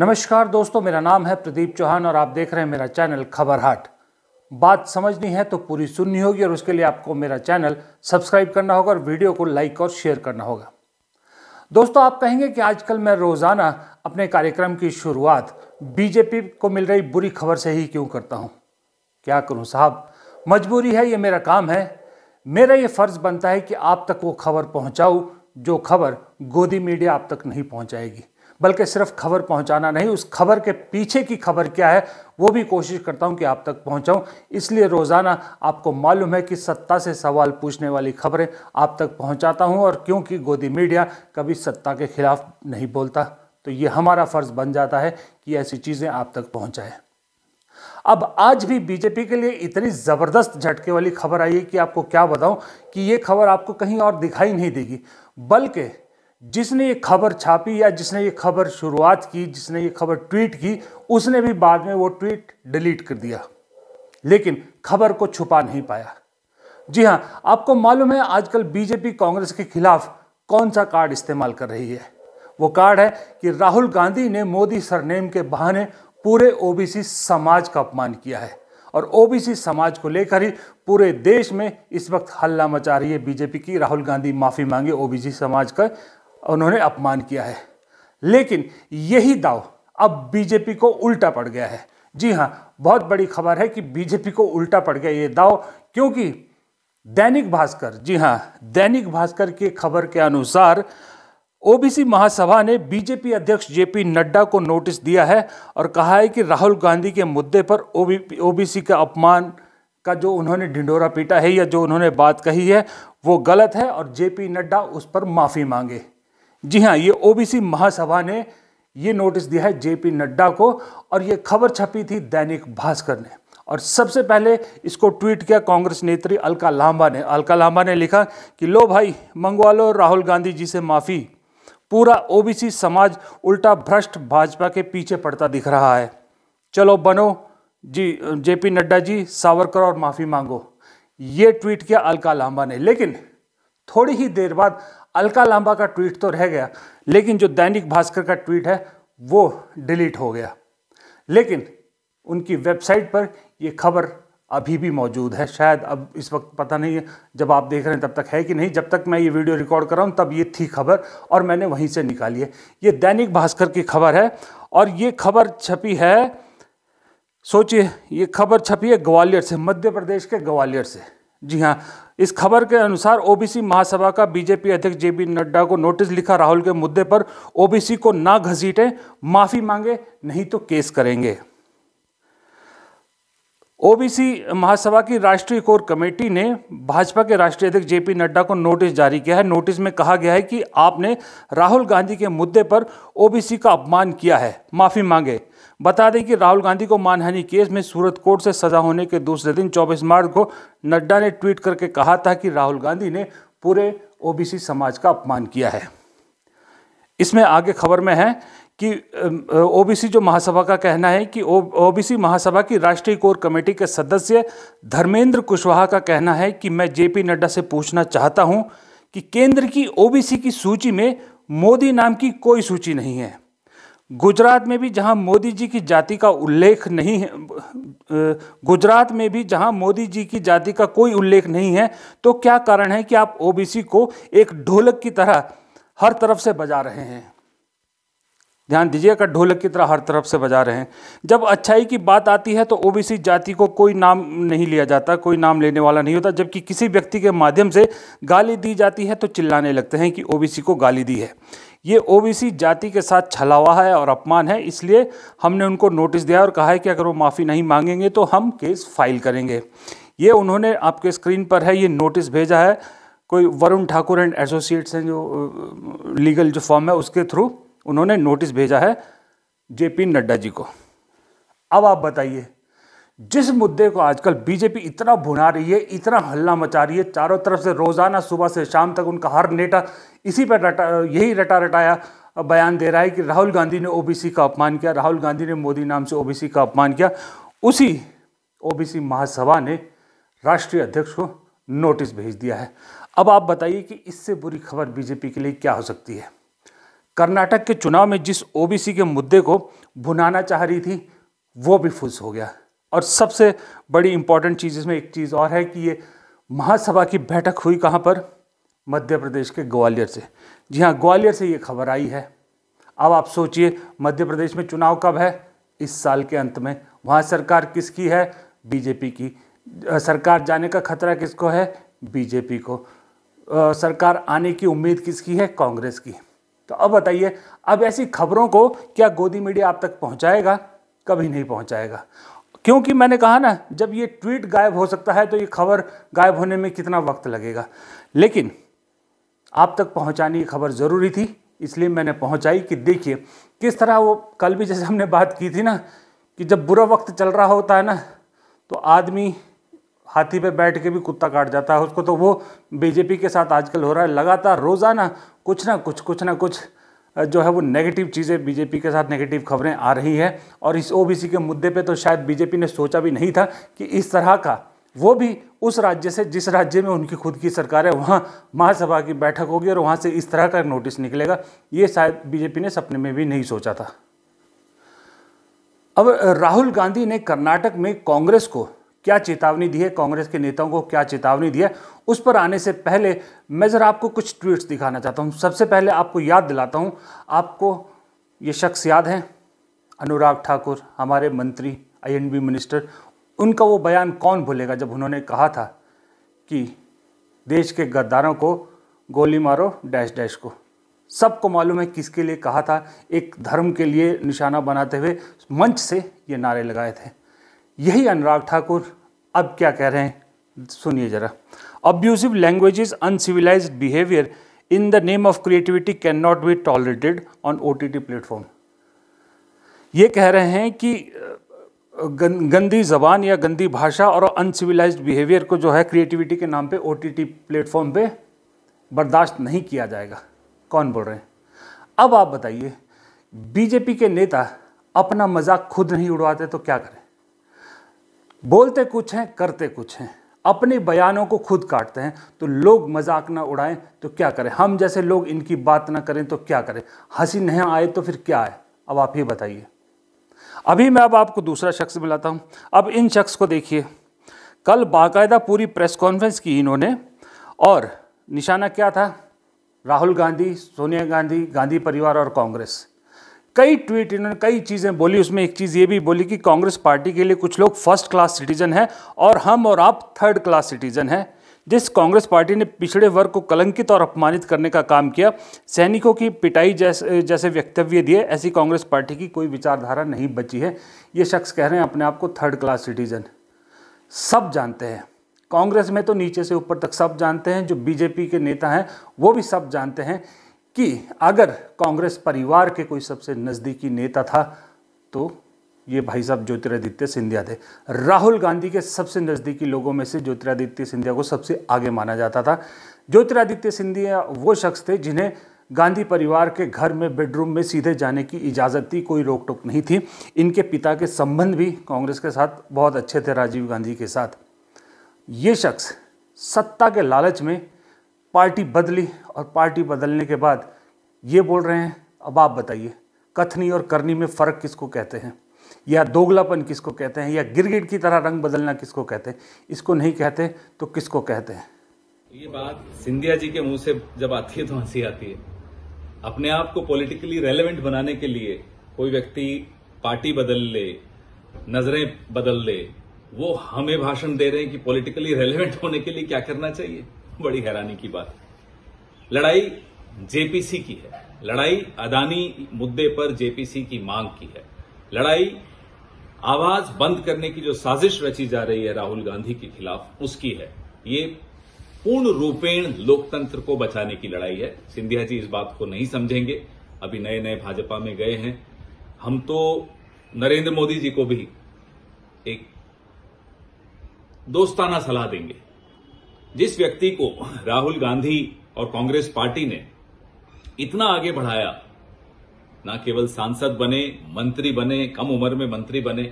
नमस्कार दोस्तों मेरा नाम है प्रदीप चौहान और आप देख रहे हैं मेरा चैनल खबर हाट बात समझनी है तो पूरी सुननी होगी और उसके लिए आपको मेरा चैनल सब्सक्राइब करना होगा और वीडियो को लाइक और शेयर करना होगा दोस्तों आप कहेंगे कि आजकल मैं रोज़ाना अपने कार्यक्रम की शुरुआत बीजेपी को मिल रही बुरी खबर से ही क्यों करता हूँ क्या करूँ साहब मजबूरी है ये मेरा काम है मेरा ये फ़र्ज़ बनता है कि आप तक वो खबर पहुँचाऊँ जो खबर गोदी मीडिया आप तक नहीं पहुँचाएगी बल्कि सिर्फ खबर पहुंचाना नहीं उस खबर के पीछे की खबर क्या है वो भी कोशिश करता हूं कि आप तक पहुंचाऊं इसलिए रोज़ाना आपको मालूम है कि सत्ता से सवाल पूछने वाली खबरें आप तक पहुंचाता हूं और क्योंकि गोदी मीडिया कभी सत्ता के खिलाफ नहीं बोलता तो ये हमारा फ़र्ज़ बन जाता है कि ऐसी चीज़ें आप तक पहुँचाएँ अब आज भी बीजेपी के लिए इतनी ज़बरदस्त झटके वाली खबर आई है कि आपको क्या बताऊं कि ये खबर आपको कहीं और दिखाई नहीं देगी बल्कि जिसने ये खबर छापी या जिसने ये खबर शुरुआत की जिसने ये खबर ट्वीट की उसने भी बाद में वो ट्वीट डिलीट कर दिया लेकिन खबर को छुपा नहीं पाया जी हाँ आपको मालूम है आजकल बीजेपी कांग्रेस के खिलाफ कौन सा कार्ड इस्तेमाल कर रही है वो कार्ड है कि राहुल गांधी ने मोदी सरनेम के बहाने पूरे ओबीसी समाज का अपमान किया है और ओबीसी समाज को लेकर ही पूरे देश में इस वक्त हल्ला मचा रही है बीजेपी की राहुल गांधी माफ़ी मांगे ओबीसी समाज का उन्होंने अपमान किया है लेकिन यही दाव अब बीजेपी को उल्टा पड़ गया है जी हाँ बहुत बड़ी खबर है कि बीजेपी को उल्टा पड़ गया ये दाव क्योंकि दैनिक भास्कर जी हाँ दैनिक भास्कर की खबर के अनुसार ओबीसी महासभा ने बीजेपी अध्यक्ष जेपी नड्डा को नोटिस दिया है और कहा है कि राहुल गांधी के मुद्दे पर ओबीसी का अपमान का जो उन्होंने ढिंडोरा पीटा है या जो उन्होंने बात कही है वो गलत है और जेपी नड्डा उस पर माफ़ी मांगे जी हाँ ये ओबीसी महासभा ने ये नोटिस दिया है जेपी नड्डा को और ये खबर छपी थी दैनिक भास्कर ने और सबसे पहले इसको ट्वीट किया कांग्रेस नेत्री अलका लांबा ने अलका लांबा ने लिखा कि लो भाई मंगवा लो राहुल गांधी जी से माफ़ी पूरा ओबीसी समाज उल्टा भ्रष्ट भाजपा के पीछे पड़ता दिख रहा है चलो बनो जी जेपी नड्डा जी सावरकर और माफ़ी मांगो ये ट्वीट किया अलका लांबा ने लेकिन थोड़ी ही देर बाद अलका लांबा का ट्वीट तो रह गया लेकिन जो दैनिक भास्कर का ट्वीट है वो डिलीट हो गया लेकिन उनकी वेबसाइट पर ये खबर अभी भी मौजूद है शायद अब इस वक्त पता नहीं है जब आप देख रहे हैं तब तक है कि नहीं जब तक मैं ये वीडियो रिकॉर्ड कर रहा हूँ तब ये थी खबर और मैंने वहीं से निकाली है ये दैनिक भास्कर की खबर है और ये खबर छपी है सोचिए ये खबर छपी है ग्वालियर से मध्य प्रदेश के ग्वालियर से जी हाँ इस खबर के अनुसार ओबीसी महासभा का बीजेपी अध्यक्ष जेपी नड्डा को नोटिस लिखा राहुल के मुद्दे पर ओबीसी को ना घसीटें माफी मांगे नहीं तो केस करेंगे ओबीसी महासभा की राष्ट्रीय कोर कमेटी ने भाजपा के राष्ट्रीय अध्यक्ष जेपी नड्डा को नोटिस जारी किया है नोटिस में कहा गया है कि आपने राहुल गांधी के मुद्दे पर ओबीसी का अपमान किया है माफी मांगे बता दें कि राहुल गांधी को मानहानि केस में सूरत कोर्ट से सजा होने के दूसरे दिन 24 मार्च को नड्डा ने ट्वीट करके कहा था कि राहुल गांधी ने पूरे ओबीसी समाज का अपमान किया है इसमें आगे खबर में है कि ओबीसी जो महासभा का कहना है कि ओबीसी महासभा की राष्ट्रीय कोर कमेटी के सदस्य धर्मेंद्र कुशवाहा का कहना है कि मैं जेपी नड्डा से पूछना चाहता हूं कि केंद्र की ओबीसी की सूची में मोदी नाम की कोई सूची नहीं है गुजरात में भी जहां मोदी जी की जाति का उल्लेख नहीं है गुजरात में भी जहां मोदी जी की जाति का कोई उल्लेख नहीं है तो क्या कारण है कि आप ओबीसी को एक ढोलक की तरह हर तरफ से बजा रहे हैं ध्यान दीजिएगा ढोलक की तरह हर तरफ से बजा रहे हैं जब अच्छाई की बात आती है तो ओबीसी जाति को कोई नाम नहीं लिया जाता कोई नाम लेने वाला नहीं होता जबकि किसी व्यक्ति के माध्यम से गाली दी जाती है तो चिल्लाने लगते हैं कि ओबीसी को गाली दी है ये ओबीसी जाति के साथ छलावा है और अपमान है इसलिए हमने उनको नोटिस दिया और कहा है कि अगर वो माफ़ी नहीं मांगेंगे तो हम केस फाइल करेंगे ये उन्होंने आपके स्क्रीन पर है ये नोटिस भेजा है कोई वरुण ठाकुर एंड एसोसिएट्स हैं जो लीगल जो फॉर्म है उसके थ्रू उन्होंने नोटिस भेजा है जेपी नड्डा जी को अब आप बताइए जिस मुद्दे को आजकल बीजेपी इतना भुना रही है इतना हल्ला मचा रही है चारों तरफ से रोज़ाना सुबह से शाम तक उनका हर नेता इसी पर रटा यही रटा रटाया बयान दे रहा है कि राहुल गांधी ने ओबीसी का अपमान किया राहुल गांधी ने मोदी नाम से ओबीसी का अपमान किया उसी ओबीसी महासभा ने राष्ट्रीय अध्यक्ष को नोटिस भेज दिया है अब आप बताइए कि इससे बुरी खबर बीजेपी के लिए क्या हो सकती है कर्नाटक के चुनाव में जिस ओबीसी के मुद्दे को भुनाना चाह रही थी वो भी फुस हो गया और सबसे बड़ी इंपॉर्टेंट चीज़ इसमें एक चीज़ और है कि ये महासभा की बैठक हुई कहाँ पर मध्य प्रदेश के ग्वालियर से जी हाँ ग्वालियर से ये खबर आई है अब आप सोचिए मध्य प्रदेश में चुनाव कब है इस साल के अंत में वहाँ सरकार किसकी है बीजेपी की सरकार जाने का खतरा किसको है बीजेपी को सरकार आने की उम्मीद किसकी है कांग्रेस की तो अब बताइए अब ऐसी खबरों को क्या गोदी मीडिया आप तक पहुंचाएगा कभी नहीं पहुंचाएगा क्योंकि मैंने कहा ना जब ये ट्वीट गायब हो सकता है तो ये खबर गायब होने में कितना वक्त लगेगा लेकिन आप तक पहुंचानी खबर ज़रूरी थी इसलिए मैंने पहुंचाई कि देखिए किस तरह वो कल भी जैसे हमने बात की थी ना कि जब बुरा वक्त चल रहा होता है ना तो आदमी हाथी पे बैठ के भी कुत्ता काट जाता है उसको तो वो बीजेपी के साथ आजकल हो रहा है लगातार रोज़ाना कुछ ना कुछ कुछ ना कुछ जो है वो नेगेटिव चीज़ें बीजेपी के साथ नेगेटिव खबरें आ रही है और इस ओबीसी के मुद्दे पे तो शायद बीजेपी ने सोचा भी नहीं था कि इस तरह का वो भी उस राज्य से जिस राज्य में उनकी खुद की सरकार है वहाँ महासभा की बैठक होगी और वहाँ से इस तरह का नोटिस निकलेगा ये शायद बीजेपी ने सपने में भी नहीं सोचा था अब राहुल गांधी ने कर्नाटक में कांग्रेस को क्या चेतावनी दी है कांग्रेस के नेताओं को क्या चेतावनी दी है उस पर आने से पहले मैं ज़रा आपको कुछ ट्वीट्स दिखाना चाहता हूँ सबसे पहले आपको याद दिलाता हूँ आपको ये शख्स याद है अनुराग ठाकुर हमारे मंत्री आईएनबी मिनिस्टर उनका वो बयान कौन भूलेगा जब उन्होंने कहा था कि देश के गद्दारों को गोली मारो डैश डैश को सबको मालूम है किसके लिए कहा था एक धर्म के लिए निशाना बनाते हुए मंच से ये नारे लगाए थे यही अनुराग ठाकुर अब क्या कह रहे हैं सुनिए जरा abusive language uncivilize behaviour in the name of creativity can not be tolerated on O T T platform ये कह रहे हैं कि गंदी जबान या गंदी भाषा और अनसिविलाइज बिहेवियर को जो है क्रिएटिविटी के नाम पे ओ टी टी प्लेटफॉर्म पर बर्दाश्त नहीं किया जाएगा कौन बोल रहे हैं अब आप बताइए बीजेपी के नेता अपना मजाक खुद नहीं उड़वाते तो क्या करें बोलते कुछ हैं करते कुछ हैं अपने बयानों को खुद काटते हैं तो लोग मजाक ना उड़ाएं तो क्या करें हम जैसे लोग इनकी बात ना करें तो क्या करें हंसी नहीं आए तो फिर क्या है अब आप ही बताइए अभी मैं अब आपको दूसरा शख्स मिलाता हूं अब इन शख्स को देखिए कल बाकायदा पूरी प्रेस कॉन्फ्रेंस की इन्होंने और निशाना क्या था राहुल गांधी सोनिया गांधी गांधी परिवार और कांग्रेस कई ट्वीट इन्होंने कई चीज़ें बोली उसमें एक चीज़ ये भी बोली कि कांग्रेस पार्टी के लिए कुछ लोग फर्स्ट क्लास सिटीजन हैं और हम और आप थर्ड क्लास सिटीजन हैं जिस कांग्रेस पार्टी ने पिछड़े वर्ग को कलंकित और अपमानित करने का काम किया सैनिकों की पिटाई जैसे जैसे वक्तव्य दिए ऐसी कांग्रेस पार्टी की कोई विचारधारा नहीं बची है ये शख्स कह रहे हैं अपने आप को थर्ड क्लास सिटीजन सब जानते हैं कांग्रेस में तो नीचे से ऊपर तक सब जानते हैं जो बीजेपी के नेता हैं वो भी सब जानते हैं कि अगर कांग्रेस परिवार के कोई सबसे नज़दीकी नेता था तो ये भाई साहब ज्योतिरादित्य सिंधिया थे राहुल गांधी के सबसे नज़दीकी लोगों में से ज्योतिरादित्य सिंधिया को सबसे आगे माना जाता था ज्योतिरादित्य सिंधिया वो शख्स थे जिन्हें गांधी परिवार के घर में बेडरूम में सीधे जाने की इजाज़त थी कोई रोक टोक नहीं थी इनके पिता के संबंध भी कांग्रेस के साथ बहुत अच्छे थे राजीव गांधी के साथ ये शख्स सत्ता के लालच में पार्टी बदली और पार्टी बदलने के बाद ये बोल रहे हैं अब आप बताइए कथनी और करनी में फ़र्क किसको कहते हैं या दोगलापन किसको कहते हैं या गिरगिट की तरह रंग बदलना किसको कहते हैं इसको नहीं कहते तो किसको कहते हैं ये बात सिंधिया जी के मुंह से जब आती है तो हंसी आती है अपने आप को पॉलिटिकली रेलेवेंट बनाने के लिए कोई व्यक्ति पार्टी बदल ले नजरें बदल ले वो हमें भाषण दे रहे हैं कि पॉलिटिकली रेलेवेंट होने के लिए क्या करना चाहिए बड़ी हैरानी की बात है लड़ाई जेपीसी की है लड़ाई अदानी मुद्दे पर जेपीसी की मांग की है लड़ाई आवाज बंद करने की जो साजिश रची जा रही है राहुल गांधी के खिलाफ उसकी है ये पूर्ण रूपेण लोकतंत्र को बचाने की लड़ाई है सिंधिया जी इस बात को नहीं समझेंगे अभी नए नए भाजपा में गए हैं हम तो नरेंद्र मोदी जी को भी एक दोस्ताना सलाह देंगे जिस व्यक्ति को राहुल गांधी और कांग्रेस पार्टी ने इतना आगे बढ़ाया ना केवल सांसद बने मंत्री बने कम उम्र में मंत्री बने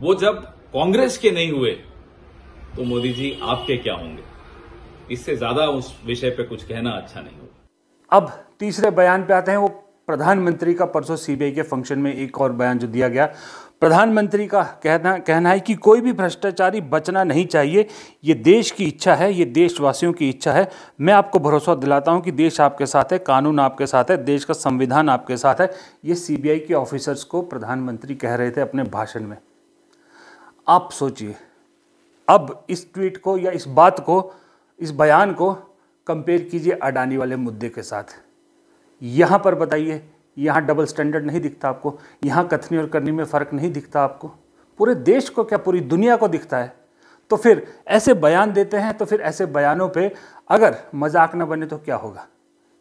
वो जब कांग्रेस के नहीं हुए तो मोदी जी आपके क्या होंगे इससे ज्यादा उस विषय पे कुछ कहना अच्छा नहीं होगा अब तीसरे बयान पे आते हैं वो प्रधानमंत्री का परसों सीबीआई के फंक्शन में एक और बयान जो दिया गया प्रधानमंत्री का कहना कहना है कि कोई भी भ्रष्टाचारी बचना नहीं चाहिए ये देश की इच्छा है ये देशवासियों की इच्छा है मैं आपको भरोसा दिलाता हूँ कि देश आपके साथ है कानून आपके साथ है देश का संविधान आपके साथ है ये सीबीआई के ऑफिसर्स को प्रधानमंत्री कह रहे थे अपने भाषण में आप सोचिए अब इस ट्वीट को या इस बात को इस बयान को कंपेयर कीजिए अडानी वाले मुद्दे के साथ यहाँ पर बताइए यहाँ डबल स्टैंडर्ड नहीं दिखता आपको यहाँ कथनी और करनी में फ़र्क नहीं दिखता आपको पूरे देश को क्या पूरी दुनिया को दिखता है तो फिर ऐसे बयान देते हैं तो फिर ऐसे बयानों पे अगर मजाक न बने तो क्या होगा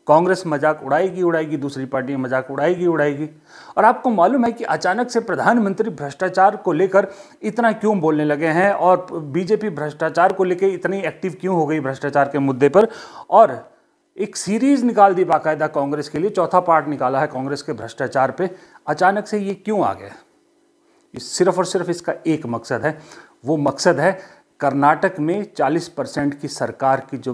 कांग्रेस मजाक उड़ाएगी उड़ाएगी दूसरी पार्टी मजाक उड़ाएगी उड़ाएगी और आपको मालूम है कि अचानक से प्रधानमंत्री भ्रष्टाचार को लेकर इतना क्यों बोलने लगे हैं और बीजेपी भ्रष्टाचार को लेकर इतनी एक्टिव क्यों हो गई भ्रष्टाचार के मुद्दे पर और एक सीरीज निकाल दी बाकायदा कांग्रेस के लिए चौथा पार्ट निकाला है कांग्रेस के भ्रष्टाचार पे अचानक से ये क्यों आ गया ये सिर्फ और सिर्फ इसका एक मकसद है वो मकसद है कर्नाटक में 40 परसेंट की सरकार की जो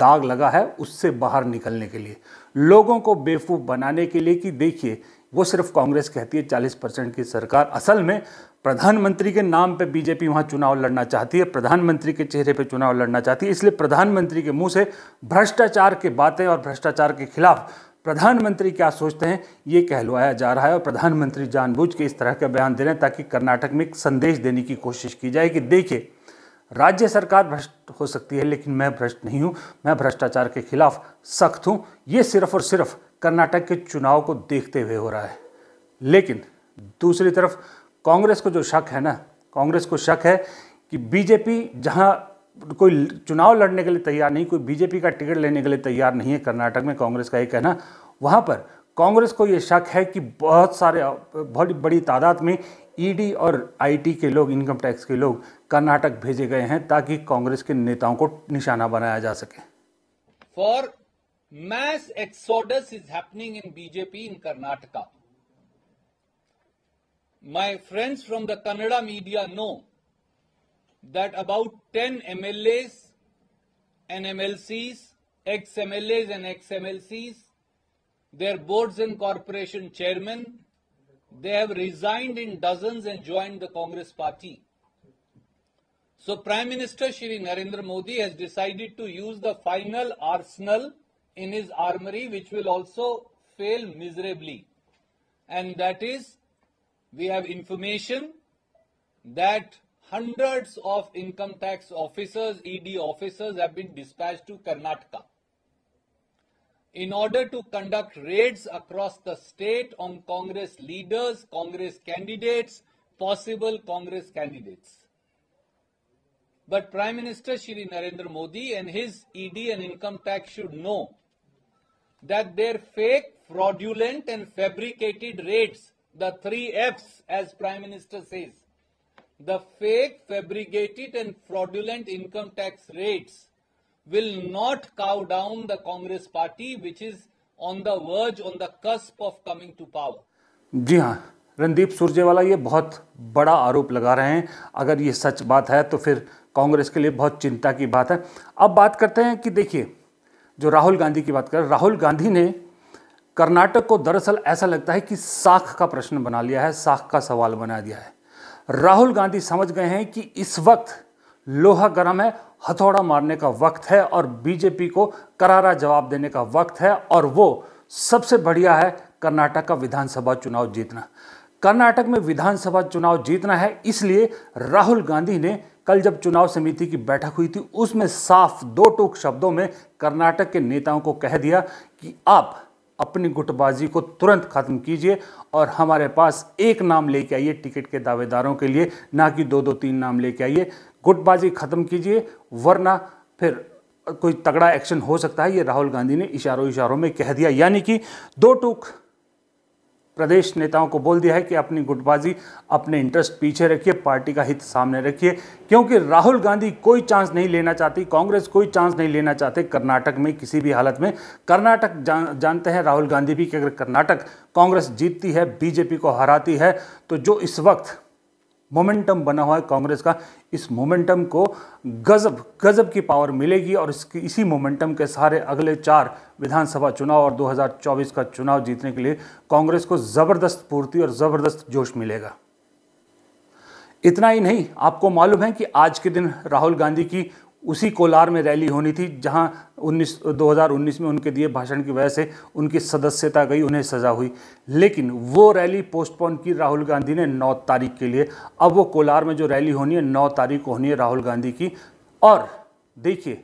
दाग लगा है उससे बाहर निकलने के लिए लोगों को बेवकूफ़ बनाने के लिए कि देखिए वो सिर्फ कांग्रेस कहती है चालीस परसेंट की सरकार असल में प्रधानमंत्री के नाम पे बीजेपी वहाँ चुनाव लड़ना चाहती है प्रधानमंत्री के चेहरे पे चुनाव लड़ना चाहती है इसलिए प्रधानमंत्री के मुंह से भ्रष्टाचार के बातें और भ्रष्टाचार के खिलाफ प्रधानमंत्री क्या सोचते हैं ये कहलवाया जा रहा है और प्रधानमंत्री जानबूझ के इस तरह का बयान दे रहे हैं ताकि कर्नाटक में एक संदेश देने की कोशिश की जाए कि देखिए राज्य सरकार भ्रष्ट हो सकती है लेकिन मैं भ्रष्ट नहीं हूँ मैं भ्रष्टाचार के खिलाफ सख्त हूँ ये सिर्फ और सिर्फ कर्नाटक के चुनाव को देखते हुए हो रहा है लेकिन दूसरी तरफ कांग्रेस को जो शक है ना कांग्रेस को शक है कि बीजेपी जहां कोई चुनाव लड़ने के लिए तैयार नहीं कोई बीजेपी का टिकट लेने के लिए तैयार नहीं है कर्नाटक में कांग्रेस का ये कहना वहाँ पर कांग्रेस को ये शक है कि बहुत सारे बहुत बड़ी तादाद में ईडी और आईटी के लोग इनकम टैक्स के लोग कर्नाटक भेजे गए हैं ताकि कांग्रेस के नेताओं को निशाना बनाया जा सके for mass exodus is happening in BJP in Karnataka. My friends from the Kannada media know that about 10 MLAs and MLCs, ex MLAs and ex MLCs, their boards and corporation chairmen, they have resigned in dozens and joined the Congress party. So Prime Minister Shri Narendra Modi has decided to use the final arsenal in his armory, which will also fail miserably. And that is, we have information that hundreds of income tax officers, ED officers have been dispatched to Karnataka in order to conduct raids across the state on Congress leaders, Congress candidates, possible Congress candidates. But Prime Minister Shri Narendra Modi and his ED and income tax should know that their fake, fraudulent and fabricated rates, the three Fs as Prime Minister says, the fake, fabricated and fraudulent income tax rates will not cow down the Congress party which is on the verge, on the cusp of coming to power. जी हाँ रणदीप सुरजेवाला ये बहुत बड़ा आरोप लगा रहे हैं अगर ये सच बात है तो फिर कांग्रेस के लिए बहुत चिंता की बात है अब बात करते हैं कि देखिए जो राहुल गांधी की बात कर राहुल गांधी ने कर्नाटक को दरअसल ऐसा लगता है कि साख का प्रश्न बना लिया है साख का सवाल बना दिया है राहुल गांधी समझ गए हैं कि इस वक्त लोहा गर्म है हथौड़ा मारने का वक्त है और बीजेपी को करारा जवाब देने का वक्त है और वो सबसे बढ़िया है कर्नाटक का विधानसभा चुनाव जीतना कर्नाटक में विधानसभा चुनाव जीतना है इसलिए राहुल गांधी ने कल जब चुनाव समिति की बैठक हुई थी उसमें साफ दो टूक शब्दों में कर्नाटक के नेताओं को कह दिया कि आप अपनी गुटबाजी को तुरंत ख़त्म कीजिए और हमारे पास एक नाम लेके आइए टिकट के दावेदारों के लिए ना कि दो दो तीन नाम लेके आइए गुटबाजी ख़त्म कीजिए वरना फिर कोई तगड़ा एक्शन हो सकता है ये राहुल गांधी ने इशारों इशारों में कह दिया यानी कि दो टूक प्रदेश नेताओं को बोल दिया है कि अपनी गुटबाजी अपने इंटरेस्ट पीछे रखिए पार्टी का हित सामने रखिए क्योंकि राहुल गांधी कोई चांस नहीं लेना चाहती कांग्रेस कोई चांस नहीं लेना चाहते कर्नाटक में किसी भी हालत में कर्नाटक जान, जानते हैं राहुल गांधी भी कि अगर कर्नाटक कांग्रेस जीतती है बीजेपी को हराती है तो जो इस वक्त मोमेंटम बना हुआ है कांग्रेस का इस मोमेंटम को गजब गजब की पावर मिलेगी और इसकी इसी मोमेंटम के सहारे अगले चार विधानसभा चुनाव और 2024 का चुनाव जीतने के लिए कांग्रेस को ज़बरदस्त पूर्ति और ज़बरदस्त जोश मिलेगा इतना ही नहीं आपको मालूम है कि आज के दिन राहुल गांधी की उसी कोलार में रैली होनी थी जहां 19 2019 में उनके दिए भाषण की वजह से उनकी सदस्यता गई उन्हें सज़ा हुई लेकिन वो रैली पोस्टपोन की राहुल गांधी ने 9 तारीख के लिए अब वो कोलार में जो रैली होनी है 9 तारीख को होनी है राहुल गांधी की और देखिए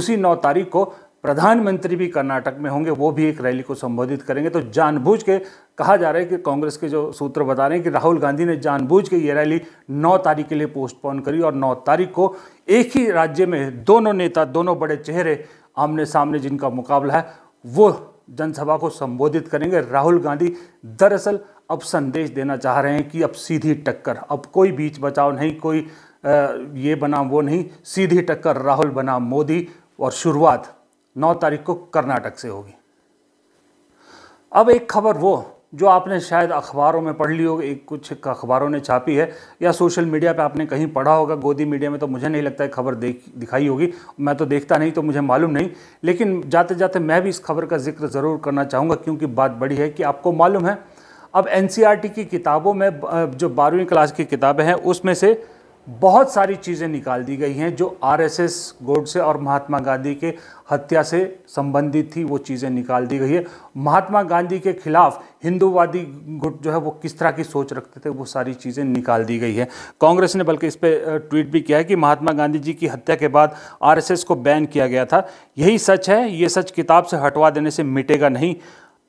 उसी 9 तारीख को प्रधानमंत्री भी कर्नाटक में होंगे वो भी एक रैली को संबोधित करेंगे तो जानबूझ के कहा जा रहा है कि कांग्रेस के जो सूत्र बता रहे हैं कि राहुल गांधी ने जानबूझ के ये रैली 9 तारीख के लिए पोस्टपोन करी और 9 तारीख को एक ही राज्य में दोनों नेता दोनों बड़े चेहरे आमने सामने जिनका मुकाबला है वो जनसभा को संबोधित करेंगे राहुल गांधी दरअसल अब संदेश देना चाह रहे हैं कि अब सीधी टक्कर अब कोई बीच बचाव नहीं कोई ये बना वो नहीं सीधी टक्कर राहुल बना मोदी और शुरुआत नौ तारीख को कर्नाटक से होगी अब एक खबर वो जो आपने शायद अखबारों में पढ़ ली होगी एक कुछ अखबारों ने छापी है या सोशल मीडिया पे आपने कहीं पढ़ा होगा गोदी मीडिया में तो मुझे नहीं लगता है खबर देख दिखाई होगी मैं तो देखता नहीं तो मुझे मालूम नहीं लेकिन जाते जाते मैं भी इस खबर का जिक्र ज़रूर करना चाहूँगा क्योंकि बात बड़ी है कि आपको मालूम है अब एन की किताबों में जो बारहवीं क्लास की किताबें हैं उसमें से बहुत सारी चीज़ें निकाल दी गई हैं जो आरएसएस से और महात्मा गांधी के हत्या से संबंधित थी वो चीज़ें निकाल दी गई है महात्मा गांधी के खिलाफ हिंदूवादी गुट जो है वो किस तरह की सोच रखते थे वो सारी चीज़ें निकाल दी गई है कांग्रेस ने बल्कि इस पर ट्वीट भी किया है कि महात्मा गांधी जी की हत्या के बाद आरएसएस को बैन किया गया था यही सच है ये सच किताब से हटवा देने से मिटेगा नहीं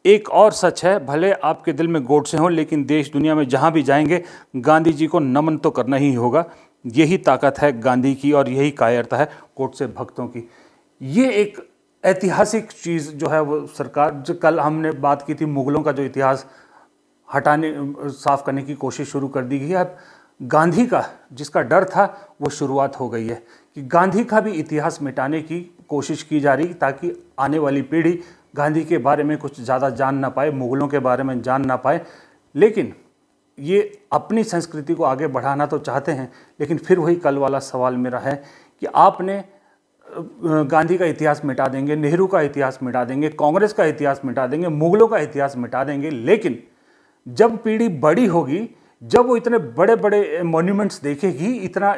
एक और सच है भले आपके दिल में गोड से हों लेकिन देश दुनिया में जहाँ भी जाएंगे गांधी जी को नमन तो करना ही होगा यही ताकत है गांधी की और यही कायरता है कोट से भक्तों की ये एक ऐतिहासिक चीज़ जो है वो सरकार जो कल हमने बात की थी मुग़लों का जो इतिहास हटाने साफ करने की कोशिश शुरू कर दी गई है अब गांधी का जिसका डर था वो शुरुआत हो गई है कि गांधी का भी इतिहास मिटाने की कोशिश की जा रही ताकि आने वाली पीढ़ी गांधी के बारे में कुछ ज़्यादा जान ना पाए मुग़लों के बारे में जान ना पाए लेकिन ये अपनी संस्कृति को आगे बढ़ाना तो चाहते हैं लेकिन फिर वही कल वाला सवाल मेरा है कि आपने गांधी का इतिहास मिटा देंगे नेहरू का इतिहास मिटा देंगे कांग्रेस का इतिहास मिटा देंगे मुग़लों का इतिहास मिटा देंगे लेकिन जब पीढ़ी बड़ी होगी जब वो इतने बड़े बड़े मॉन्यूमेंट्स देखेगी इतना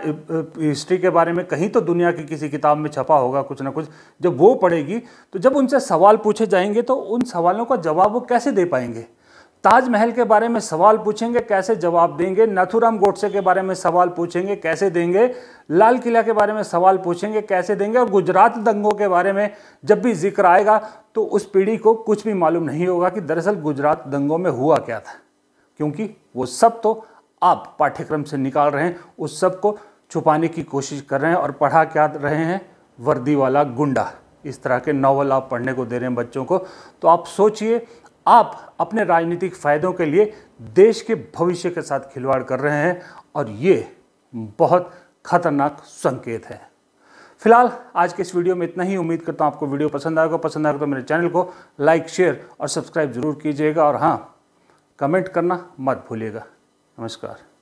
हिस्ट्री के बारे में कहीं तो दुनिया की किसी किताब में छपा होगा कुछ ना कुछ जब वो पढ़ेगी तो जब उनसे सवाल पूछे जाएंगे तो उन सवालों का जवाब वो कैसे दे पाएंगे ताजमहल के बारे में सवाल पूछेंगे कैसे जवाब देंगे नाथुराम गोडसे के बारे में सवाल पूछेंगे कैसे देंगे लाल किला के बारे में सवाल पूछेंगे कैसे देंगे और गुजरात दंगों के बारे में जब भी जिक्र आएगा तो उस पीढ़ी को कुछ भी मालूम नहीं होगा कि दरअसल गुजरात दंगों में हुआ क्या था क्योंकि वो सब तो आप पाठ्यक्रम से निकाल रहे हैं उस सब को छुपाने की कोशिश कर रहे हैं और पढ़ा क्या रहे हैं वर्दी वाला गुंडा इस तरह के नावल आप पढ़ने को दे रहे हैं बच्चों को तो आप सोचिए आप अपने राजनीतिक फ़ायदों के लिए देश के भविष्य के साथ खिलवाड़ कर रहे हैं और ये बहुत खतरनाक संकेत है फिलहाल आज के इस वीडियो में इतना ही उम्मीद करता हूँ आपको वीडियो पसंद आएगा पसंद आएगा तो मेरे चैनल को लाइक शेयर और सब्सक्राइब जरूर कीजिएगा और हाँ कमेंट करना मत भूलिएगा नमस्कार